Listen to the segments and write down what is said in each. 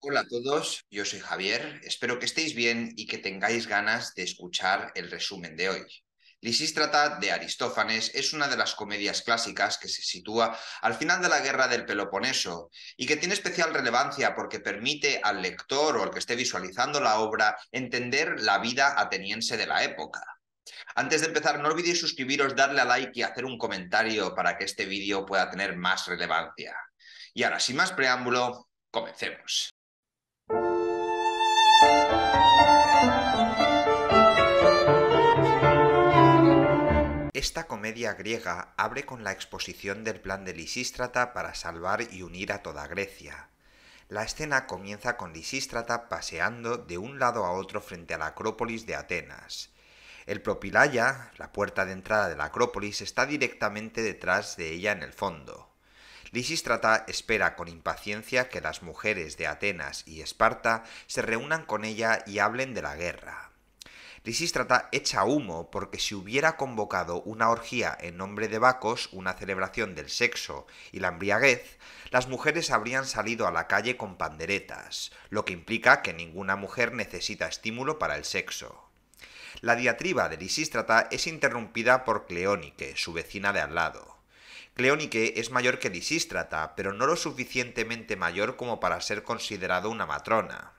Hola a todos, yo soy Javier, espero que estéis bien y que tengáis ganas de escuchar el resumen de hoy. Lisístrata de Aristófanes es una de las comedias clásicas que se sitúa al final de la guerra del Peloponeso y que tiene especial relevancia porque permite al lector o al que esté visualizando la obra entender la vida ateniense de la época. Antes de empezar, no olvidéis suscribiros, darle a like y hacer un comentario para que este vídeo pueda tener más relevancia. Y ahora, sin más preámbulo, comencemos. Esta comedia griega abre con la exposición del plan de Lisístrata para salvar y unir a toda Grecia. La escena comienza con Lisístrata paseando de un lado a otro frente a la Acrópolis de Atenas. El propilaya, la puerta de entrada de la Acrópolis, está directamente detrás de ella en el fondo. Lisístrata espera con impaciencia que las mujeres de Atenas y Esparta se reúnan con ella y hablen de la guerra. Lisístrata echa humo porque si hubiera convocado una orgía en nombre de Bacos, una celebración del sexo y la embriaguez, las mujeres habrían salido a la calle con panderetas, lo que implica que ninguna mujer necesita estímulo para el sexo. La diatriba de Lisístrata es interrumpida por Cleónique, su vecina de al lado. Cleónique es mayor que Lisístrata, pero no lo suficientemente mayor como para ser considerado una matrona.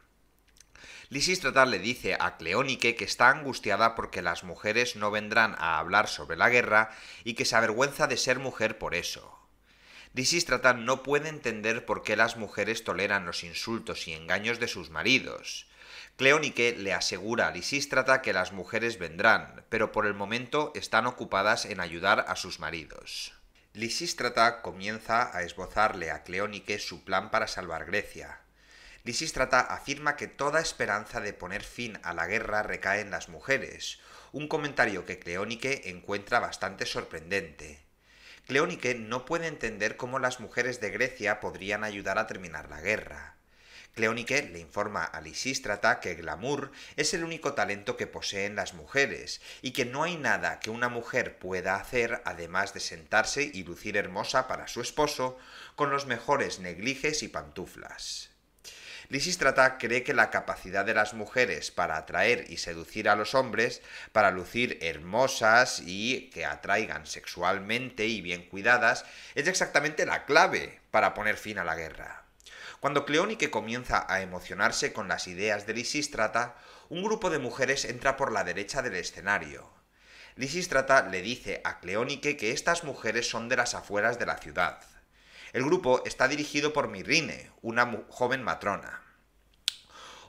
Lisístrata le dice a Cleónique que está angustiada porque las mujeres no vendrán a hablar sobre la guerra y que se avergüenza de ser mujer por eso. Lisístrata no puede entender por qué las mujeres toleran los insultos y engaños de sus maridos. Cleónique le asegura a Lisístrata que las mujeres vendrán, pero por el momento están ocupadas en ayudar a sus maridos. Lisístrata comienza a esbozarle a Cleónique su plan para salvar Grecia. Lisístrata afirma que toda esperanza de poner fin a la guerra recae en las mujeres, un comentario que Cleónique encuentra bastante sorprendente. Cleónique no puede entender cómo las mujeres de Grecia podrían ayudar a terminar la guerra. Leonique le informa a Lisístrata que glamour es el único talento que poseen las mujeres y que no hay nada que una mujer pueda hacer además de sentarse y lucir hermosa para su esposo con los mejores negliges y pantuflas. Lisístrata cree que la capacidad de las mujeres para atraer y seducir a los hombres, para lucir hermosas y que atraigan sexualmente y bien cuidadas, es exactamente la clave para poner fin a la guerra. Cuando Cleónique comienza a emocionarse con las ideas de Lisístrata, un grupo de mujeres entra por la derecha del escenario. Lisístrata le dice a Cleónique que estas mujeres son de las afueras de la ciudad. El grupo está dirigido por Mirrine, una joven matrona.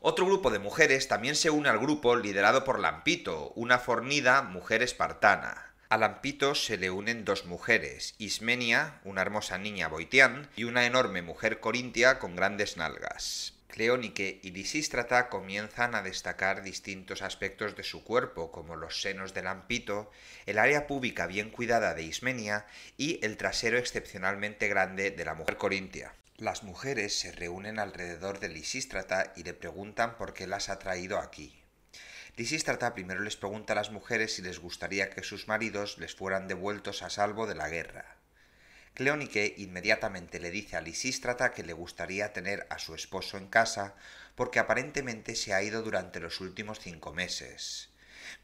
Otro grupo de mujeres también se une al grupo liderado por Lampito, una fornida mujer espartana. A Lampito se le unen dos mujeres, Ismenia, una hermosa niña boitián, y una enorme mujer corintia con grandes nalgas. Cleónique y Lisístrata comienzan a destacar distintos aspectos de su cuerpo, como los senos de Lampito, el área pública bien cuidada de Ismenia y el trasero excepcionalmente grande de la mujer corintia. Las mujeres se reúnen alrededor de Lisístrata y le preguntan por qué las ha traído aquí lisístrata primero les pregunta a las mujeres si les gustaría que sus maridos les fueran devueltos a salvo de la guerra. Cleónique inmediatamente le dice a Lisístrata que le gustaría tener a su esposo en casa porque aparentemente se ha ido durante los últimos cinco meses.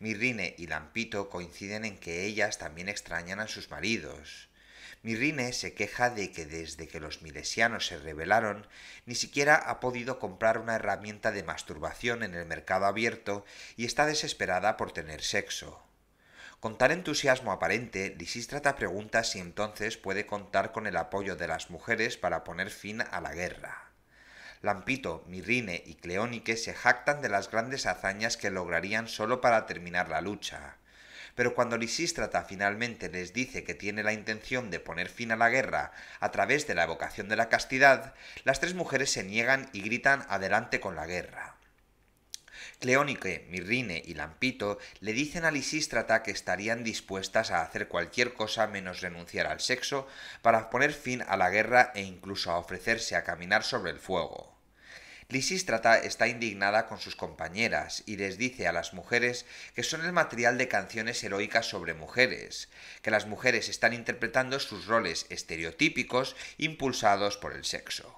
Mirrine y Lampito coinciden en que ellas también extrañan a sus maridos. Mirrine se queja de que desde que los milesianos se rebelaron, ni siquiera ha podido comprar una herramienta de masturbación en el mercado abierto y está desesperada por tener sexo. Con tal entusiasmo aparente, Lisístrata pregunta si entonces puede contar con el apoyo de las mujeres para poner fin a la guerra. Lampito, Mirrine y Cleónique se jactan de las grandes hazañas que lograrían solo para terminar la lucha pero cuando Lisístrata finalmente les dice que tiene la intención de poner fin a la guerra a través de la evocación de la castidad, las tres mujeres se niegan y gritan adelante con la guerra. Cleónique, Mirrine y Lampito le dicen a Lisístrata que estarían dispuestas a hacer cualquier cosa menos renunciar al sexo para poner fin a la guerra e incluso a ofrecerse a caminar sobre el fuego. Lisístrata está indignada con sus compañeras y les dice a las mujeres que son el material de canciones heroicas sobre mujeres, que las mujeres están interpretando sus roles estereotípicos impulsados por el sexo.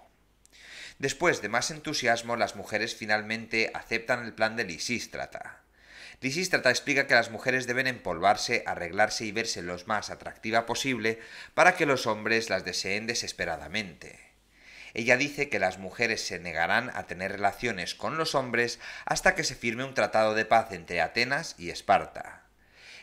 Después de más entusiasmo, las mujeres finalmente aceptan el plan de Lisístrata. Lisístrata explica que las mujeres deben empolvarse, arreglarse y verse lo más atractiva posible para que los hombres las deseen desesperadamente. Ella dice que las mujeres se negarán a tener relaciones con los hombres hasta que se firme un tratado de paz entre Atenas y Esparta.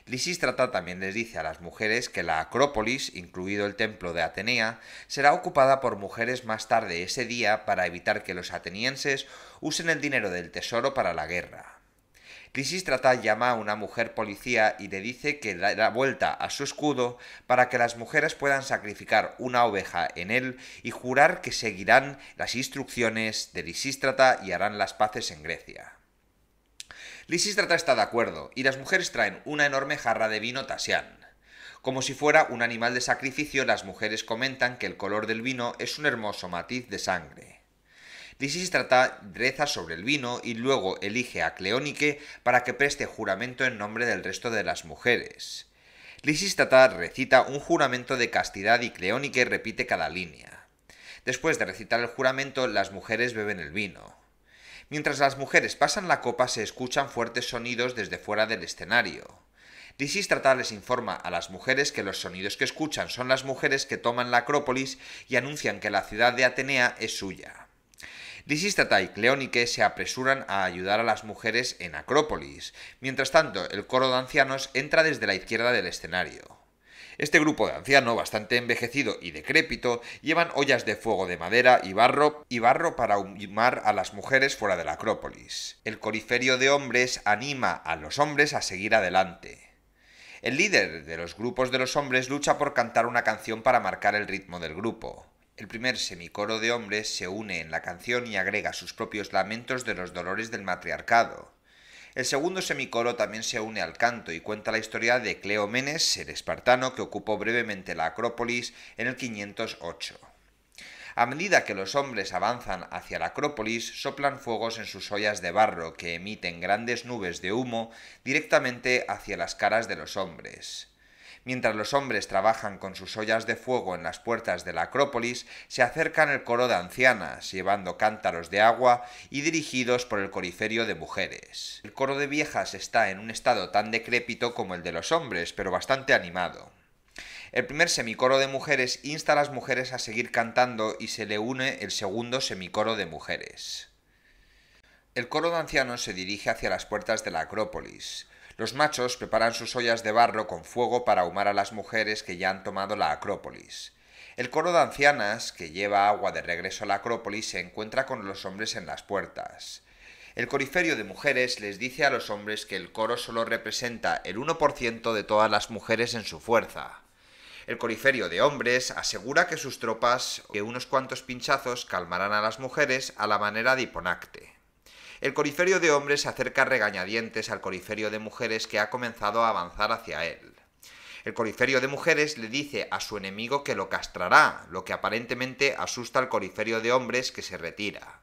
Lisístrata también les dice a las mujeres que la Acrópolis, incluido el templo de Atenea, será ocupada por mujeres más tarde ese día para evitar que los atenienses usen el dinero del tesoro para la guerra lisístrata llama a una mujer policía y le dice que da vuelta a su escudo para que las mujeres puedan sacrificar una oveja en él y jurar que seguirán las instrucciones de Lisístrata y harán las paces en Grecia. Lisístrata está de acuerdo y las mujeres traen una enorme jarra de vino tasián. Como si fuera un animal de sacrificio, las mujeres comentan que el color del vino es un hermoso matiz de sangre. Lisistrata reza sobre el vino y luego elige a Cleónique para que preste juramento en nombre del resto de las mujeres. Lisístrata recita un juramento de castidad y Cleónique repite cada línea. Después de recitar el juramento, las mujeres beben el vino. Mientras las mujeres pasan la copa, se escuchan fuertes sonidos desde fuera del escenario. Lisístrata les informa a las mujeres que los sonidos que escuchan son las mujeres que toman la Acrópolis y anuncian que la ciudad de Atenea es suya. Lisístrata y Cleónike se apresuran a ayudar a las mujeres en Acrópolis. Mientras tanto, el coro de ancianos entra desde la izquierda del escenario. Este grupo de anciano, bastante envejecido y decrépito, llevan ollas de fuego de madera y barro, y barro para humar a las mujeres fuera de la Acrópolis. El coriferio de hombres anima a los hombres a seguir adelante. El líder de los grupos de los hombres lucha por cantar una canción para marcar el ritmo del grupo. El primer semicoro de hombres se une en la canción y agrega sus propios lamentos de los dolores del matriarcado. El segundo semicoro también se une al canto y cuenta la historia de Cleomenes, el espartano que ocupó brevemente la Acrópolis en el 508. A medida que los hombres avanzan hacia la Acrópolis, soplan fuegos en sus ollas de barro que emiten grandes nubes de humo directamente hacia las caras de los hombres. Mientras los hombres trabajan con sus ollas de fuego en las puertas de la Acrópolis, se acercan el coro de ancianas, llevando cántaros de agua y dirigidos por el coriferio de mujeres. El coro de viejas está en un estado tan decrépito como el de los hombres, pero bastante animado. El primer semicoro de mujeres insta a las mujeres a seguir cantando y se le une el segundo semicoro de mujeres. El coro de ancianos se dirige hacia las puertas de la Acrópolis. Los machos preparan sus ollas de barro con fuego para ahumar a las mujeres que ya han tomado la Acrópolis. El coro de ancianas, que lleva agua de regreso a la Acrópolis, se encuentra con los hombres en las puertas. El coriferio de mujeres les dice a los hombres que el coro solo representa el 1% de todas las mujeres en su fuerza. El coriferio de hombres asegura que sus tropas, que unos cuantos pinchazos calmarán a las mujeres a la manera de Hiponacte. El coriferio de hombres se acerca regañadientes al coriferio de mujeres que ha comenzado a avanzar hacia él. El coriferio de mujeres le dice a su enemigo que lo castrará, lo que aparentemente asusta al coriferio de hombres que se retira.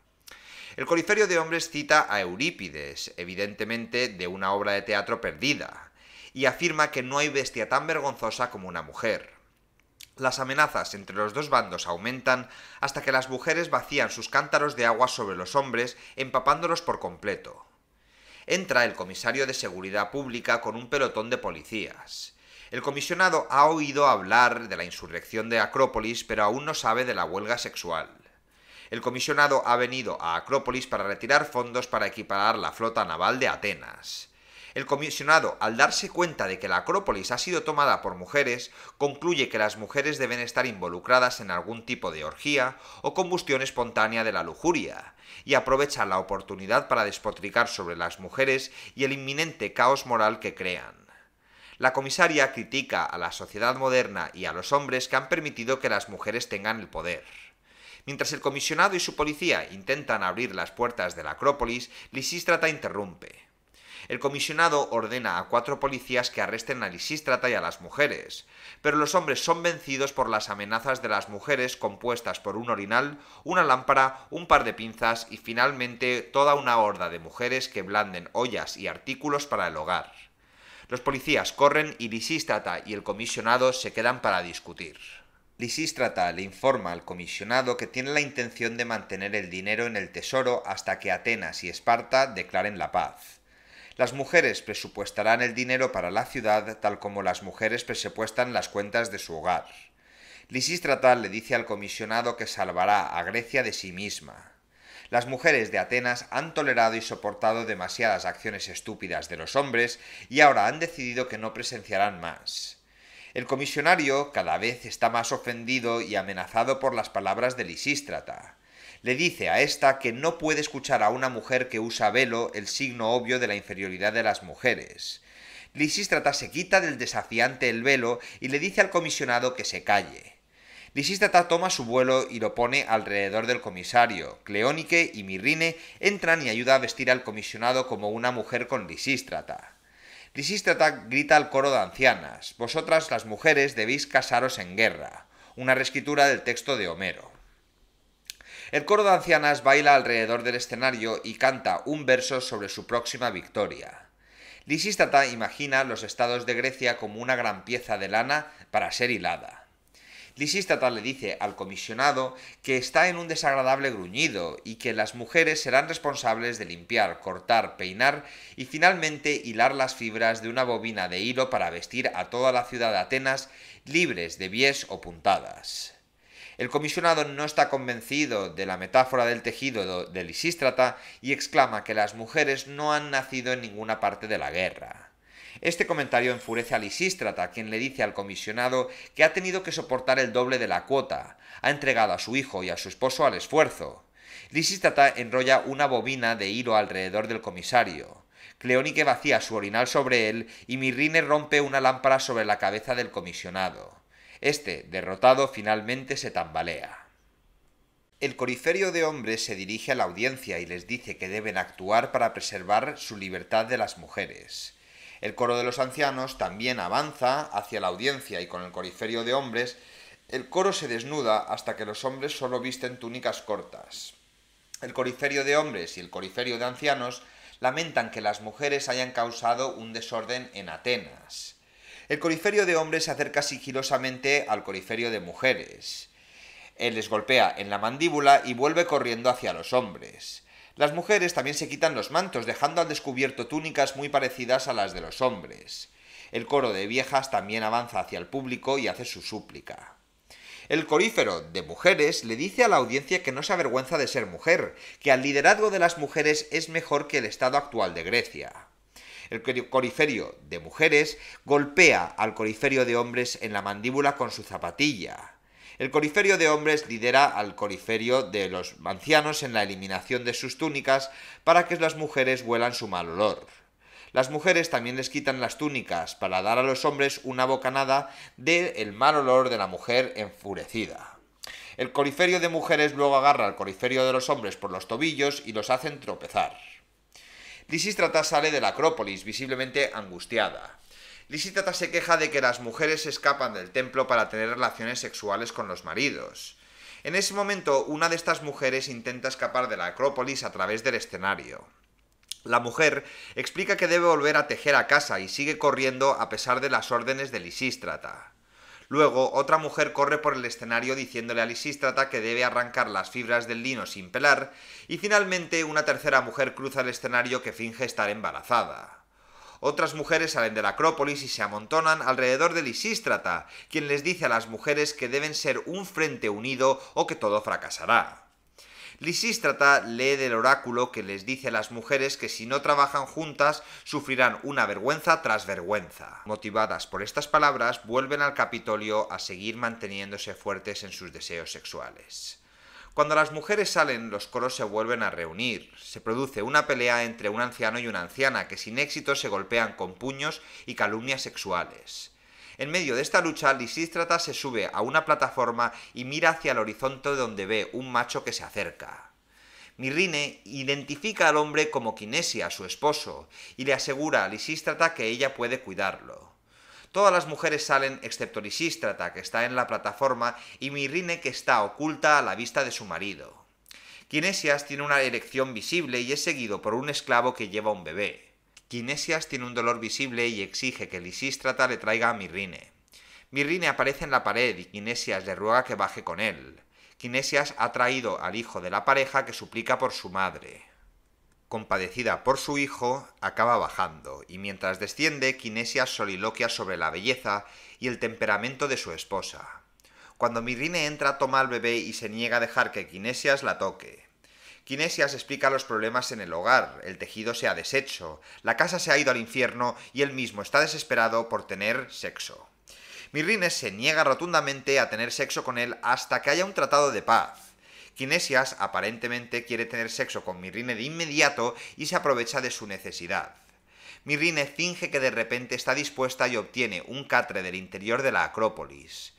El coriferio de hombres cita a Eurípides, evidentemente de una obra de teatro perdida, y afirma que no hay bestia tan vergonzosa como una mujer. Las amenazas entre los dos bandos aumentan hasta que las mujeres vacían sus cántaros de agua sobre los hombres, empapándolos por completo. Entra el comisario de Seguridad Pública con un pelotón de policías. El comisionado ha oído hablar de la insurrección de Acrópolis, pero aún no sabe de la huelga sexual. El comisionado ha venido a Acrópolis para retirar fondos para equiparar la flota naval de Atenas. El comisionado, al darse cuenta de que la Acrópolis ha sido tomada por mujeres, concluye que las mujeres deben estar involucradas en algún tipo de orgía o combustión espontánea de la lujuria, y aprovecha la oportunidad para despotricar sobre las mujeres y el inminente caos moral que crean. La comisaria critica a la sociedad moderna y a los hombres que han permitido que las mujeres tengan el poder. Mientras el comisionado y su policía intentan abrir las puertas de la Acrópolis, Lisístrata interrumpe. El comisionado ordena a cuatro policías que arresten a Lisístrata y a las mujeres, pero los hombres son vencidos por las amenazas de las mujeres compuestas por un orinal, una lámpara, un par de pinzas y finalmente toda una horda de mujeres que blanden ollas y artículos para el hogar. Los policías corren y Lisístrata y el comisionado se quedan para discutir. Lisístrata le informa al comisionado que tiene la intención de mantener el dinero en el tesoro hasta que Atenas y Esparta declaren la paz. Las mujeres presupuestarán el dinero para la ciudad tal como las mujeres presupuestan las cuentas de su hogar. Lisístrata le dice al comisionado que salvará a Grecia de sí misma. Las mujeres de Atenas han tolerado y soportado demasiadas acciones estúpidas de los hombres y ahora han decidido que no presenciarán más. El comisionario cada vez está más ofendido y amenazado por las palabras de Lisístrata le dice a esta que no puede escuchar a una mujer que usa velo, el signo obvio de la inferioridad de las mujeres. Lisístrata se quita del desafiante el velo y le dice al comisionado que se calle. Lisístrata toma su vuelo y lo pone alrededor del comisario. Cleónique y Mirrine entran y ayuda a vestir al comisionado como una mujer con Lisístrata. Lisístrata grita al coro de ancianas: Vosotras, las mujeres, debéis casaros en guerra. Una reescritura del texto de Homero. El coro de ancianas baila alrededor del escenario y canta un verso sobre su próxima victoria. Lisístata imagina los estados de Grecia como una gran pieza de lana para ser hilada. Lisístata le dice al comisionado que está en un desagradable gruñido y que las mujeres serán responsables de limpiar, cortar, peinar y finalmente hilar las fibras de una bobina de hilo para vestir a toda la ciudad de Atenas libres de bies o puntadas. El comisionado no está convencido de la metáfora del tejido de Lisístrata y exclama que las mujeres no han nacido en ninguna parte de la guerra. Este comentario enfurece a Lisístrata, quien le dice al comisionado que ha tenido que soportar el doble de la cuota, ha entregado a su hijo y a su esposo al esfuerzo. Lisístrata enrolla una bobina de hilo alrededor del comisario. Cleónique vacía su orinal sobre él y Mirrine rompe una lámpara sobre la cabeza del comisionado. Este, derrotado, finalmente se tambalea. El coriferio de hombres se dirige a la audiencia y les dice que deben actuar para preservar su libertad de las mujeres. El coro de los ancianos también avanza hacia la audiencia y con el coriferio de hombres el coro se desnuda hasta que los hombres solo visten túnicas cortas. El coriferio de hombres y el coriferio de ancianos lamentan que las mujeres hayan causado un desorden en Atenas. El coliferio de hombres se acerca sigilosamente al coliferio de mujeres. Él les golpea en la mandíbula y vuelve corriendo hacia los hombres. Las mujeres también se quitan los mantos, dejando al descubierto túnicas muy parecidas a las de los hombres. El coro de viejas también avanza hacia el público y hace su súplica. El corífero de mujeres le dice a la audiencia que no se avergüenza de ser mujer, que al liderazgo de las mujeres es mejor que el estado actual de Grecia. El coriferio de mujeres golpea al coriferio de hombres en la mandíbula con su zapatilla. El coriferio de hombres lidera al coriferio de los ancianos en la eliminación de sus túnicas para que las mujeres huelan su mal olor. Las mujeres también les quitan las túnicas para dar a los hombres una bocanada del mal olor de la mujer enfurecida. El coriferio de mujeres luego agarra al coriferio de los hombres por los tobillos y los hacen tropezar. Lisístrata sale de la Acrópolis, visiblemente angustiada. Lisístrata se queja de que las mujeres escapan del templo para tener relaciones sexuales con los maridos. En ese momento, una de estas mujeres intenta escapar de la Acrópolis a través del escenario. La mujer explica que debe volver a tejer a casa y sigue corriendo a pesar de las órdenes de Lisístrata. Luego, otra mujer corre por el escenario diciéndole a Lisístrata que debe arrancar las fibras del lino sin pelar, y finalmente una tercera mujer cruza el escenario que finge estar embarazada. Otras mujeres salen de la Acrópolis y se amontonan alrededor de Lisístrata, quien les dice a las mujeres que deben ser un frente unido o que todo fracasará. Lisístrata lee del oráculo que les dice a las mujeres que si no trabajan juntas sufrirán una vergüenza tras vergüenza. Motivadas por estas palabras, vuelven al Capitolio a seguir manteniéndose fuertes en sus deseos sexuales. Cuando las mujeres salen, los coros se vuelven a reunir. Se produce una pelea entre un anciano y una anciana que sin éxito se golpean con puños y calumnias sexuales. En medio de esta lucha, Lisístrata se sube a una plataforma y mira hacia el horizonte donde ve un macho que se acerca. Mirrine identifica al hombre como Kinesia, su esposo, y le asegura a Lisístrata que ella puede cuidarlo. Todas las mujeres salen excepto Lisístrata, que está en la plataforma, y Mirrine, que está oculta a la vista de su marido. Kinesias tiene una erección visible y es seguido por un esclavo que lleva un bebé. Quinesias tiene un dolor visible y exige que Lisístrata le traiga a Mirrine. Mirrine aparece en la pared y Quinesias le ruega que baje con él. Quinesias ha traído al hijo de la pareja que suplica por su madre. Compadecida por su hijo, acaba bajando, y mientras desciende, Quinesias soliloquia sobre la belleza y el temperamento de su esposa. Cuando Mirrine entra, toma al bebé y se niega a dejar que Quinesias la toque. Kinesias explica los problemas en el hogar, el tejido se ha deshecho, la casa se ha ido al infierno y él mismo está desesperado por tener sexo. Mirrines se niega rotundamente a tener sexo con él hasta que haya un tratado de paz. Kinesias aparentemente quiere tener sexo con Mirrine de inmediato y se aprovecha de su necesidad. Mirrine finge que de repente está dispuesta y obtiene un catre del interior de la Acrópolis.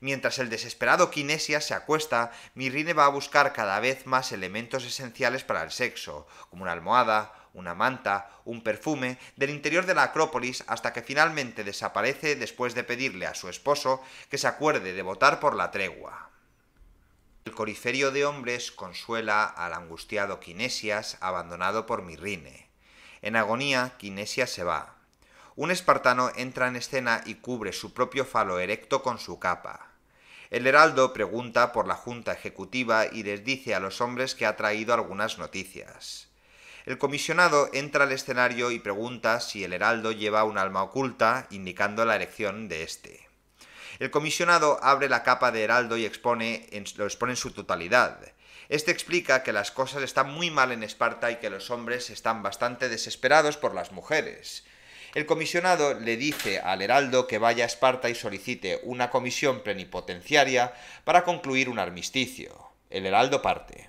Mientras el desesperado Quinesias se acuesta, Mirrine va a buscar cada vez más elementos esenciales para el sexo, como una almohada, una manta, un perfume, del interior de la Acrópolis hasta que finalmente desaparece después de pedirle a su esposo que se acuerde de votar por la tregua. El coriferio de hombres consuela al angustiado Quinesias abandonado por Mirrine. En agonía, Quinesias se va. Un espartano entra en escena y cubre su propio falo erecto con su capa. El heraldo pregunta por la Junta Ejecutiva y les dice a los hombres que ha traído algunas noticias. El comisionado entra al escenario y pregunta si el heraldo lleva un alma oculta, indicando la elección de éste. El comisionado abre la capa de heraldo y expone, lo expone en su totalidad. Este explica que las cosas están muy mal en Esparta y que los hombres están bastante desesperados por las mujeres. El comisionado le dice al heraldo que vaya a Esparta y solicite una comisión plenipotenciaria para concluir un armisticio. El heraldo parte.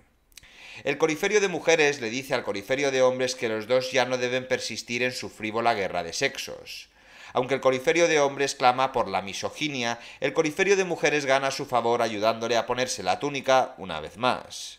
El coriferio de mujeres le dice al coriferio de hombres que los dos ya no deben persistir en su frívola guerra de sexos. Aunque el coriferio de hombres clama por la misoginia, el coriferio de mujeres gana su favor ayudándole a ponerse la túnica una vez más.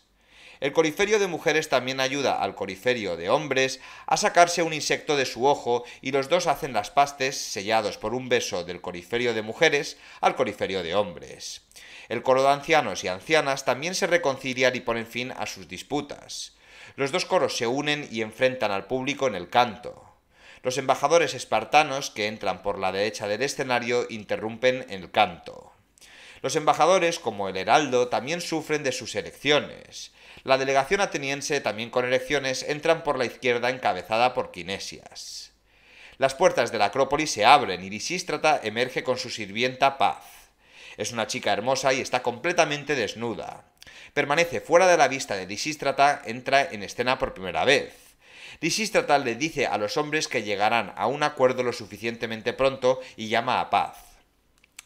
El coriferio de mujeres también ayuda al coriferio de hombres a sacarse un insecto de su ojo y los dos hacen las pastes sellados por un beso del coriferio de mujeres al coriferio de hombres. El coro de ancianos y ancianas también se reconcilian y ponen fin a sus disputas. Los dos coros se unen y enfrentan al público en el canto. Los embajadores espartanos que entran por la derecha del escenario interrumpen el canto. Los embajadores, como el Heraldo, también sufren de sus elecciones. La delegación ateniense, también con elecciones, entran por la izquierda encabezada por kinesias. Las puertas de la Acrópolis se abren y Disístrata emerge con su sirvienta Paz. Es una chica hermosa y está completamente desnuda. Permanece fuera de la vista de Lisístrata, entra en escena por primera vez. Disístrata le dice a los hombres que llegarán a un acuerdo lo suficientemente pronto y llama a Paz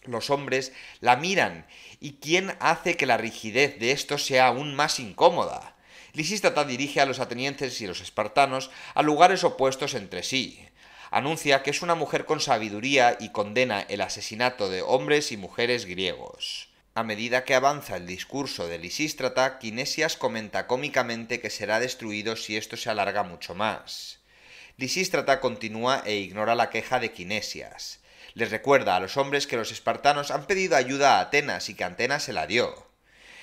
los hombres la miran y ¿quién hace que la rigidez de esto sea aún más incómoda. Lisístrata dirige a los atenienses y los espartanos a lugares opuestos entre sí. Anuncia que es una mujer con sabiduría y condena el asesinato de hombres y mujeres griegos. A medida que avanza el discurso de Lisístrata, Quinesias comenta cómicamente que será destruido si esto se alarga mucho más. Lisístrata continúa e ignora la queja de Quinesias les recuerda a los hombres que los espartanos han pedido ayuda a Atenas y que Atenas se la dio.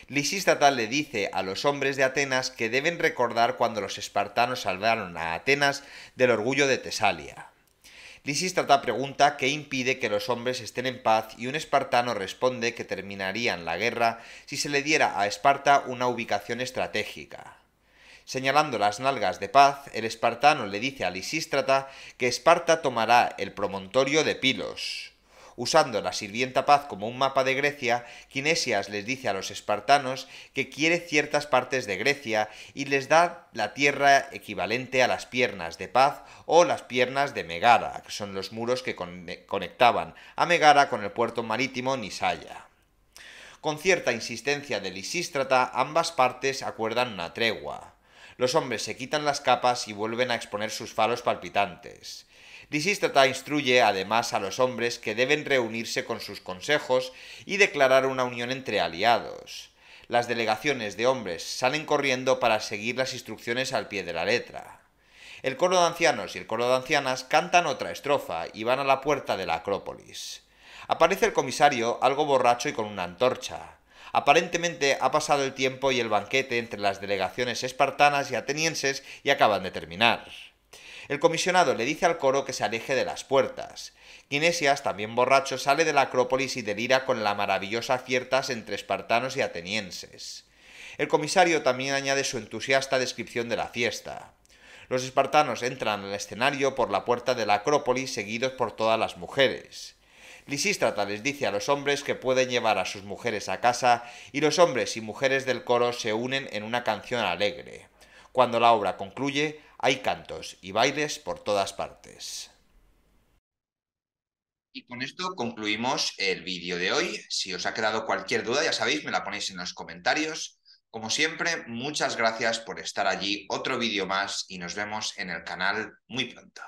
Lisístrata le dice a los hombres de Atenas que deben recordar cuando los espartanos salvaron a Atenas del orgullo de Tesalia. Lisístrata pregunta qué impide que los hombres estén en paz y un espartano responde que terminarían la guerra si se le diera a Esparta una ubicación estratégica. Señalando las nalgas de Paz, el espartano le dice a Lisístrata que Esparta tomará el promontorio de Pilos. Usando la sirvienta Paz como un mapa de Grecia, Quinesias les dice a los espartanos que quiere ciertas partes de Grecia y les da la tierra equivalente a las piernas de Paz o las piernas de Megara, que son los muros que conectaban a Megara con el puerto marítimo Nisaya. Con cierta insistencia de Lisístrata, ambas partes acuerdan una tregua los hombres se quitan las capas y vuelven a exponer sus falos palpitantes. Disístrata instruye además a los hombres que deben reunirse con sus consejos y declarar una unión entre aliados. Las delegaciones de hombres salen corriendo para seguir las instrucciones al pie de la letra. El coro de ancianos y el coro de ancianas cantan otra estrofa y van a la puerta de la Acrópolis. Aparece el comisario, algo borracho y con una antorcha. Aparentemente ha pasado el tiempo y el banquete entre las delegaciones espartanas y atenienses y acaban de terminar. El comisionado le dice al coro que se aleje de las puertas. Quinesias, también borracho, sale de la Acrópolis y delira con la maravillosa fiertas entre espartanos y atenienses. El comisario también añade su entusiasta descripción de la fiesta. Los espartanos entran al escenario por la puerta de la Acrópolis seguidos por todas las mujeres. Lisístrata les dice a los hombres que pueden llevar a sus mujeres a casa y los hombres y mujeres del coro se unen en una canción alegre. Cuando la obra concluye, hay cantos y bailes por todas partes. Y con esto concluimos el vídeo de hoy. Si os ha quedado cualquier duda, ya sabéis, me la ponéis en los comentarios. Como siempre, muchas gracias por estar allí, otro vídeo más y nos vemos en el canal muy pronto.